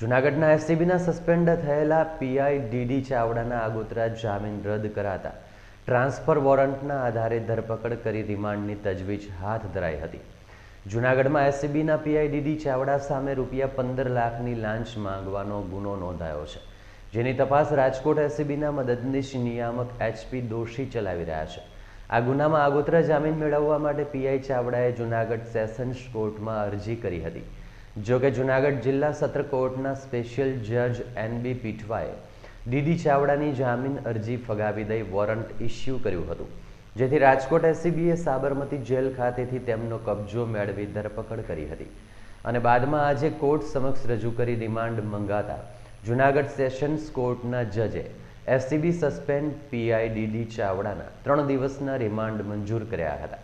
જૂનાગઢના એસસીબીના સસ્પેન્ડ થયેલા પીઆઈ ડીડી ચાવડાના આગોતરા જામીન રદ કરાતા ટ્રાન્સફર વોરંટના આધારે ધરપકડ કરી રિમાન્ડની તજવીજ હાથ ધરાઈ હતી જૂનાગઢમાં એસસીબીના પીઆઈ ડીડી ચાવડા સામે રૂપિયા પંદર લાખની લાંચ માંગવાનો ગુનો નોંધાયો છે જેની તપાસ રાજકોટ એસસીબીના મદદનીશ નિયામક એચપી દોશી ચલાવી રહ્યા છે આ ગુનામાં આગોતરા જામીન મેળવવા માટે પીઆઈ ચાવડાએ જૂનાગઢ સેશન્સ કોર્ટમાં અરજી કરી હતી જોકે જૂનાગઢ જિલ્લા સત્ર કોર્ટના સ્પેશિયલ જજ એનબી પીઠવાએ ડીડી ચાવડાની જામીન અરજી ફગાવી દઈ વોરંટ ઇસ્યુ કર્યું હતું જેથી રાજકોટ એસીબીએ સાબરમતી જેલ ખાતેથી તેમનો કબજો મેળવી ધરપકડ કરી હતી અને બાદમાં આજે કોર્ટ સમક્ષ રજૂ કરી રિમાન્ડ મંગાતા જૂનાગઢ સેશન્સ કોર્ટના જજે એસસીબી સસ્પેન્ડ પીઆઈ ડીડી ચાવડાના ત્રણ દિવસના રિમાન્ડ મંજૂર કર્યા હતા